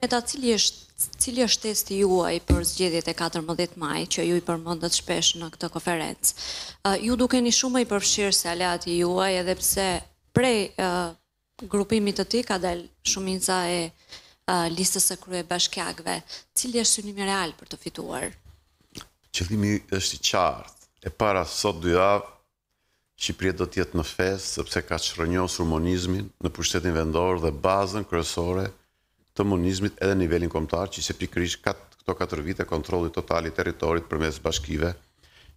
Meta, cili është, cili është testi juaj për zgjedhjet e 14 maj, që ju i përmëndët shpesh në këtë konferencë? Uh, ju duke një shumë i përfshirë se aleati juaj, edhe pse prej uh, grupimit të ti ka del shuminca e uh, listës e krye bashkjakve. Cili është synimi real për të fituar? Qëllimi është i qartë. E para sot dy javë, Shqipëria do të jetë në fest sepse ka çrënjosur monizmin në pushtetin vendor dhe bazën kryesore të munizmit edhe nivelin komtar që se pikrish këto 4 vite kontrolit totali teritorit për mes bashkive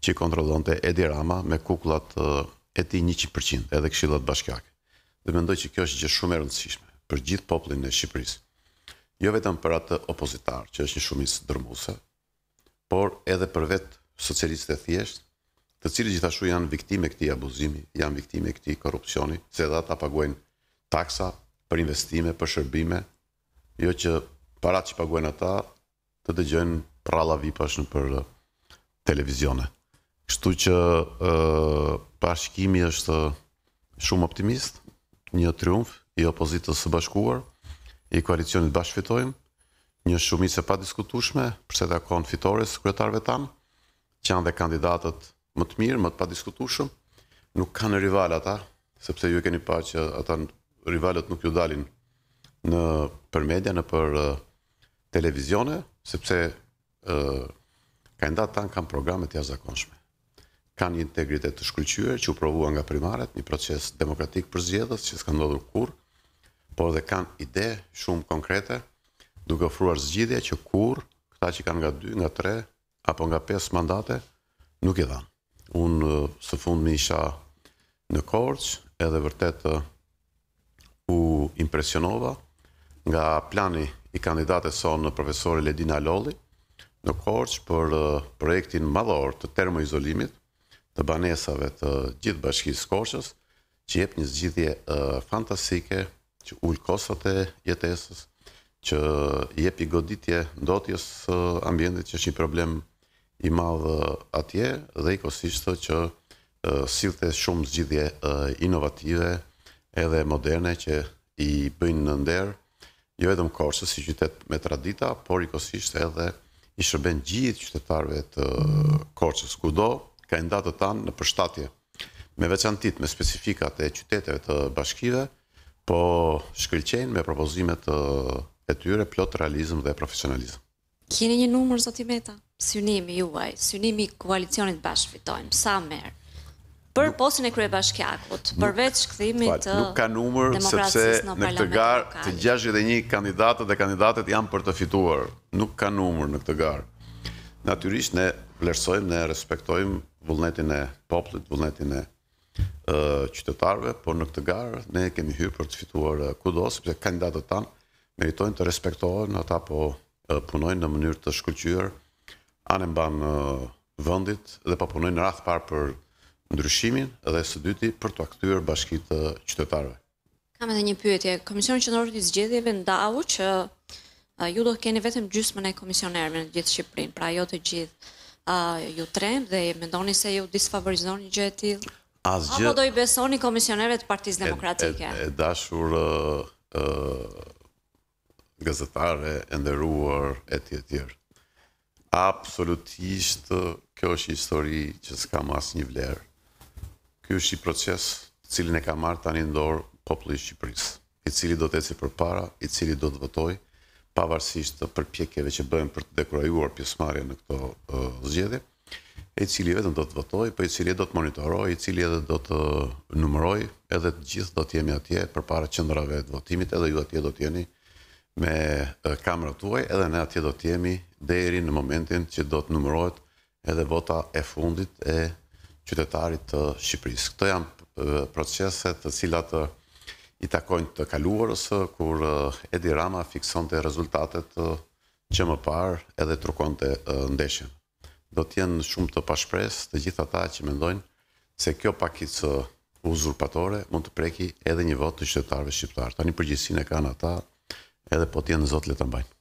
që i kontrolon të Edi Rama me kuklat e ti 100% edhe këshillat bashkjake. Dhe mendoj që kjo është gjithë shumë e rëndësishme për gjithë poplin e Shqipërisë. Jo vetëm për atë opozitar që është një shumis dërmuse, por edhe për vetë socialistët e thjeshtë, të cilë gjithashtu janë viktime këti abuzimi, janë viktime këti korupcioni, se edhe ata paguajnë taksa për investime, për shërbime, jo që parat që paguajnë ata të dëgjojnë pralla vipash në për uh, televizione. Kështu që uh, pashkimi është shumë optimist, një triumf i opozitës së bashkuar, i koalicionit bashfitojm, një shumicë e pa diskutushme, përse dhe akon fitores kretarve tanë, që janë dhe kandidatët më të mirë, më të pa diskutushëm, nuk kanë rival ata, sepse ju e keni pa që ata rivalët nuk ju dalin në për media, në për uh, televizione, sepse uh, kandidat tanë kanë programet jashtëzakonshme. Kanë një integritet të shkryqyër që u provua nga primaret, një proces demokratik për zgjedhës që s'ka ndodhur kur, por dhe kanë ide shumë konkrete duke ofruar zgjidhje që kur këta që kanë nga 2, nga 3 apo nga 5 mandate nuk i dhanë. Unë së fund mi isha në Korç, edhe vërtet u impresionova, nga plani i kandidate sonë në profesore Ledina Lolli, në Korçë për projektin madhor të termoizolimit të banesave të gjithë bashkisë Korçës, që jep një zgjidhje fantasike, që ul kosët e jetesës, që jep i goditje ndotjes ambjendit që është një problem i madhë atje, dhe i kosishtë që sillte shumë zgjidhje inovative edhe moderne që i bëjnë në nderë jo edhe më korsës si qytet me tradita, por i kosisht edhe i shërben gjithë qytetarve të korsës. Kudo ka i ndatë të tanë në përshtatje me veçantit me specifikat e qyteteve të bashkive, po shkëllqenë me propozimet e tyre plot realizm dhe profesionalizm. Kini një numër, Zotimeta? Synimi juaj, synimi koalicionit bashkë sa merë? për postin e bashkjakut, përveç kthimit të nuk ka numër sepse në këtë garë të 61 kandidatët dhe kandidatet janë për të fituar. Nuk ka numër në këtë garë. Natyrisht ne vlerësojmë, ne respektojmë vullnetin e popullit, vullnetin e qytetarve, qytetarëve, por në këtë garë ne kemi hyrë për të fituar kudo sepse kandidatët tanë meritojnë të respektohen ata po punojnë në mënyrë të shkëlqyer anë vendit dhe po punojnë radh par për ndryshimin dhe së dyti për të aktyr bashkit të qytetarve. Kam edhe një pyetje. Komisioni Qëndror i Zgjedhjeve ndau që ju do të keni vetëm gjysmën e komisionerëve në gjithë Shqipërinë, pra jo të gjithë. ju tremb dhe mendoni se ju disfavorizoni gjë e tillë? Apo do i besoni komisionerëve të Partisë Demokratike? E, dashur ë gazetare e nderuar etj Absolutisht kjo është histori që s'ka mas asnjë vlerë. Kjo është i proces i cili ne ka marrë tani në dorë populli i Shqipërisë, i cili do të ecë përpara, i cili do të votoj, pavarësisht të përpjekjeve që bëhen për të dekurajuar pjesëmarrjen në këto zgjedhje, i cili vetëm do të votoj, po i cili do të monitoroj, i cili edhe do të numëroj, edhe të gjithë do të jemi atje përpara qendrave të votimit, edhe ju atje do të jeni me kamerën tuaj, edhe ne atje do të jemi deri në momentin që do të numërohet edhe vota e fundit e qytetarit të Shqipëris. Këto janë proceset të cilat i takojnë të kaluarës, kur Edi Rama fikson të rezultatet që më parë edhe trukon të ndeshen. Do tjenë shumë të pashpres të gjitha ta që mendojnë se kjo pakit së uzurpatore mund të preki edhe një vot të qytetarve shqiptarë. Ta një përgjithsin e ka në ta edhe po tjenë zotë letë në bajnë.